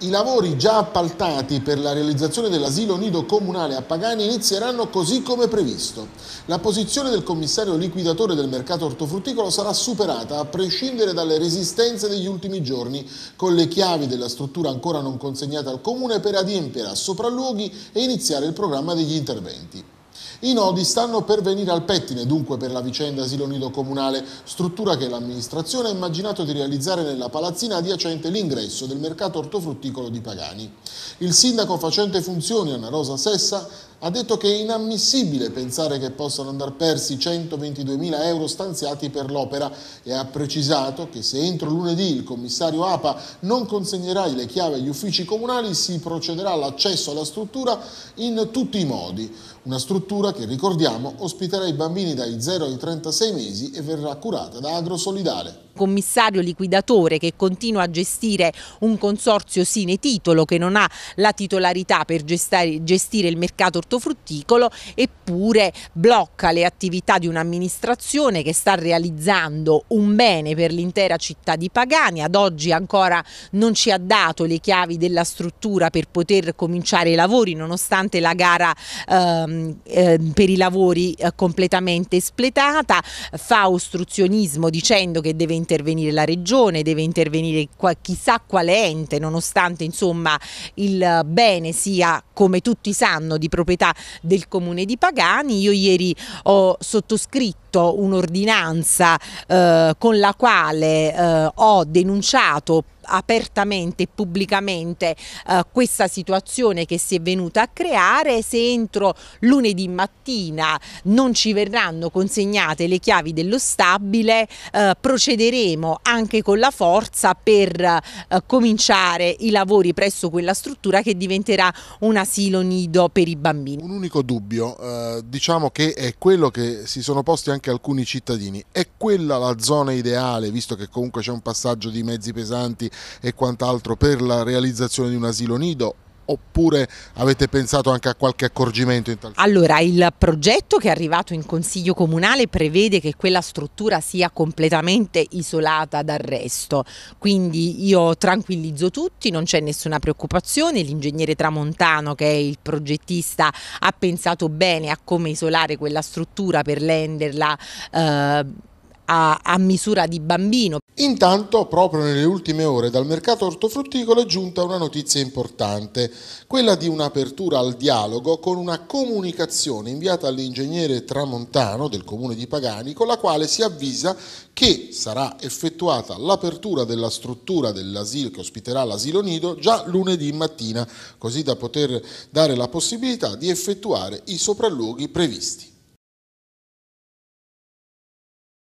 I lavori già appaltati per la realizzazione dell'asilo nido comunale a Pagani inizieranno così come previsto. La posizione del commissario liquidatore del mercato ortofrutticolo sarà superata a prescindere dalle resistenze degli ultimi giorni, con le chiavi della struttura ancora non consegnate al comune per adempiere a sopralluoghi e iniziare il programma degli interventi. I nodi stanno per venire al pettine dunque per la vicenda asilo nido comunale, struttura che l'amministrazione ha immaginato di realizzare nella palazzina adiacente l'ingresso del mercato ortofrutticolo di Pagani. Il sindaco facente funzioni Anna Rosa Sessa ha detto che è inammissibile pensare che possano andare persi 122.000 euro stanziati per l'opera e ha precisato che se entro lunedì il commissario APA non consegnerà le chiavi agli uffici comunali si procederà all'accesso alla struttura in tutti i modi. Una struttura che, ricordiamo, ospiterà i bambini dai 0 ai 36 mesi e verrà curata da Agrosolidale commissario liquidatore che continua a gestire un consorzio sine titolo che non ha la titolarità per gestare, gestire il mercato ortofrutticolo eppure blocca le attività di un'amministrazione che sta realizzando un bene per l'intera città di Pagani, ad oggi ancora non ci ha dato le chiavi della struttura per poter cominciare i lavori nonostante la gara ehm, eh, per i lavori eh, completamente espletata, fa ostruzionismo dicendo che deve intervenire la regione, deve intervenire chissà quale ente, nonostante insomma, il bene sia, come tutti sanno, di proprietà del comune di Pagani. Io ieri ho sottoscritto un'ordinanza eh, con la quale eh, ho denunciato apertamente e pubblicamente eh, questa situazione che si è venuta a creare, se entro lunedì mattina non ci verranno consegnate le chiavi dello stabile eh, procederemo anche con la forza per eh, cominciare i lavori presso quella struttura che diventerà un asilo nido per i bambini. Un unico dubbio, eh, diciamo che è quello che si sono posti anche alcuni cittadini, è quella la zona ideale visto che comunque c'è un passaggio di mezzi pesanti e quant'altro per la realizzazione di un asilo nido oppure avete pensato anche a qualche accorgimento in tal senso? Allora, il progetto che è arrivato in Consiglio Comunale prevede che quella struttura sia completamente isolata dal resto, quindi io tranquillizzo tutti, non c'è nessuna preoccupazione, l'ingegnere Tramontano che è il progettista ha pensato bene a come isolare quella struttura per renderla eh, a, a, misura di bambino. Intanto, proprio nelle ultime ore dal mercato ortofrutticolo è giunta una notizia importante, quella di un'apertura al dialogo con una comunicazione inviata all'ingegnere Tramontano del comune di Pagani, con la quale si avvisa che sarà effettuata l'apertura della struttura dell'asilo che ospiterà l'asilo nido già lunedì mattina, così da poter dare la possibilità di effettuare i sopralluoghi previsti.